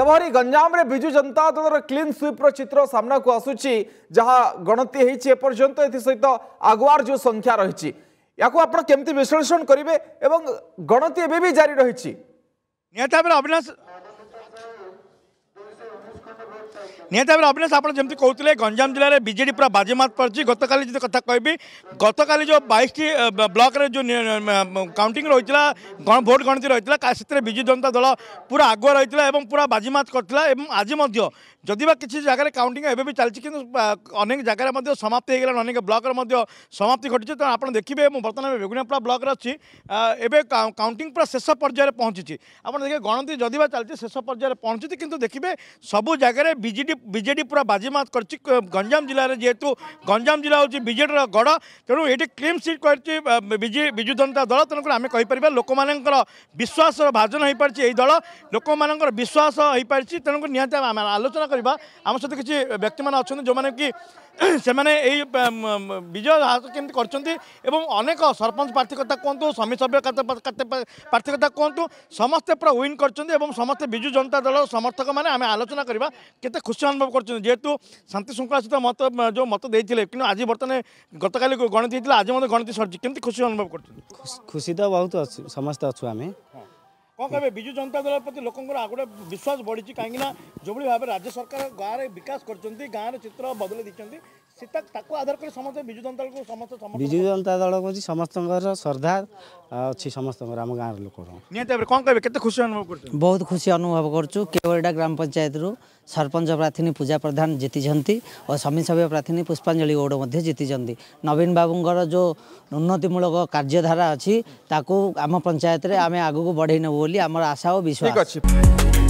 তেমনি গঞ্জামে বিজু জনতা দলর ক্লিন সুইপ্র চিত্র সামনাকু আসুচি যা গণতি হয়েছে এপর্যন্ত এসে আগুয়ার যে সংখ্যা রয়েছে ইয়াকু আপনার কেমতি বিশ্লেষণ করবে এবং গণতি এবে বি জারি রয়েছে নিহত ভাবে অবিনাশ ନିହାତି ଭାବରେ ଅବିନାଶ ଆପଣ ଯେମିତି କହୁଥିଲେ ଗଞ୍ଜାମ ଜିଲ୍ଲାରେ ବିଜେଡ଼ି ପୁରା ବାଜିମାତ ପଡ଼ିଛି ଗତକାଲି ଯଦି କଥା କହିବି ଗତକାଲି ଯେଉଁ ବାଇଶଟି ବ୍ଲକରେ ଯେଉଁ କାଉଣ୍ଟିଂ ରହିଥିଲା ଭୋଟ ଗଣତି ରହିଥିଲା ସେଥିରେ ବିଜୁ ଜନତା ଦଳ ପୁରା ଆଗୁଆ ରହିଥିଲା ଏବଂ ପୁରା ବାଜିମାତ କରିଥିଲା ଏବଂ ଆଜି ମଧ୍ୟ ଯଦି ବା କିଛି ଜାଗାରେ କାଉଣ୍ଟିଂ ଏବେ ବି ଚାଲିଛି କିନ୍ତୁ ଅନେକ ଜାଗାରେ ମଧ୍ୟ ସମାପ୍ତି ହୋଇଗଲାଣି ଅନେକ ବ୍ଲକରେ ମଧ୍ୟ ସମାପ୍ତି ଘଟିଛି ତେଣୁ ଆପଣ ଦେଖିବେ ମୁଁ ବର୍ତ୍ତମାନ ଏବେ ବେଗୁନିଆପଡ଼ା ବ୍ଲକରେ ଅଛି ଏବେ କାଉଣ୍ଟିଂ ପୁରା ଶେଷ ପର୍ଯ୍ୟାୟରେ ପହଞ୍ଚିଛି ଆପଣ ଦେଖିବେ ଗଣତି ଯଦି ବା ଚାଲିଛି ଶେଷ ପର୍ଯ୍ୟାୟରେ ପହଞ୍ଚିଛି କିନ୍ତୁ ଦେଖିବେ ସବୁ ଜାଗାରେ ବିଜେଡ଼ି ବିଜେଡି ପୁରା ବାଜିମାତ କରିଛି ଗଞ୍ଜାମ ଜିଲ୍ଲାରେ ଯେହେତୁ ଗଞ୍ଜାମ ଜିଲ୍ଲା ହେଉଛି ବିଜେଡ଼ିର ଗଡ଼ ତେଣୁ ଏଠି କ୍ଲିନ୍ ସିଟ୍ କରିଛି ବିଜୁ ଜନତା ଦଳ ତେଣୁକରି ଆମେ କହିପାରିବା ଲୋକମାନଙ୍କର ବିଶ୍ୱାସର ଭାଜନ ହୋଇପାରିଛି ଏହି ଦଳ ଲୋକମାନଙ୍କର ବିଶ୍ୱାସ ହୋଇପାରିଛି ତେଣୁକରି ନିହାତି ଆମେ ଆଲୋଚନା କରିବା ଆମ ସହିତ କିଛି ବ୍ୟକ୍ତିମାନେ ଅଛନ୍ତି ଯେଉଁମାନେ କି ସେମାନେ ଏଇ ବିଜୟ ହାସ କେମିତି କରିଛନ୍ତି ଏବଂ ଅନେକ ସରପଞ୍ଚ ପ୍ରାର୍ଥୀ କଥା କୁହନ୍ତୁ ସମୀ ସଭ୍ୟ ପ୍ରାର୍ଥୀ କଥା କୁହନ୍ତୁ ସମସ୍ତେ ପୁରା ୱିନ୍ କରିଛନ୍ତି ଏବଂ ସମସ୍ତେ ବିଜୁ ଜନତା ଦଳର ସମର୍ଥକମାନେ ଆମେ ଆଲୋଚନା କରିବା କେତେ ଖୁସି ଅନୁଧ୍ୟାନ କରୁଛନ୍ତି ଯେହେତୁ ଶାନ୍ତି ଶୃଙ୍ଖଳା ସହିତ ମତ ଯେଉଁ ମତ ଦେଇଥିଲେ କିନ୍ତୁ ଆଜି ବର୍ତ୍ତମାନ ଗତକାଲି ଗଣତି ହେଇଥିଲା ଆଜି ମଧ୍ୟ ଗଣତି ସରିଛି କେମିତି ଖୁସି ଅନୁଭବ କରୁଛନ୍ତି ଖୁସି ତ ବହୁତ ଅଛୁ ସମସ୍ତେ ଅଛୁ ଆମେ କ'ଣ କହିବେ ବିଜୁ ଜନତା ଦଳ ପ୍ରତି ଲୋକଙ୍କର ଆଉ ଗୋଟେ ବିଶ୍ୱାସ ବଢ଼ିଛି କାହିଁକିନା ଯେଉଁଭଳି ଭାବେ ରାଜ୍ୟ ସରକାର ଗାଁରେ ବିକାଶ କରିଛନ୍ତି ଗାଁର ଚିତ୍ର ବଦଳେଇ ଦେଇଛନ୍ତି ତାକୁ ଆଧାର କରି ସମସ୍ତେ ବିଜୁ ଜନତା ଦଳକୁ ସମସ୍ତେ ବିଜୁ ଜନତା ଦଳ ହେଉଛି ସମସ୍ତଙ୍କର ଶ୍ରଦ୍ଧା ଅଛି ସମସ୍ତଙ୍କର ଆମ ଗାଁର ଲୋକର ନିହାତି ଭାବରେ କ'ଣ କହିବେ କେତେ ଖୁସି ଅନୁଭବ କରୁଛୁ ବହୁତ ଖୁସି ଅନୁଭବ କରୁଛୁ କେଉଁଟା ଗ୍ରାମ ପଞ୍ଚାୟତରୁ ସରପଞ୍ଚ ପ୍ରାର୍ଥିନୀ ପୂଜା ପ୍ରଧାନ ଜିତିଛନ୍ତି ଓ ସମିସଭ୍ୟ ପ୍ରାର୍ଥିନୀ ପୁଷ୍ପାଞ୍ଜଳି ଗୌଡ଼ ମଧ୍ୟ ଜିତିଛନ୍ତି ନବୀନ ବାବୁଙ୍କର ଯେଉଁ ଉନ୍ନତିମୂଳକ କାର୍ଯ୍ୟଧାରା ଅଛି ତାକୁ ଆମ ପଞ୍ଚାୟତରେ ଆମେ ଆଗକୁ ବଢ଼େଇ ନେବୁ ବୋଲି ଆମର ଆଶା ଓ ବିଶ୍ୱାସ ଅଛି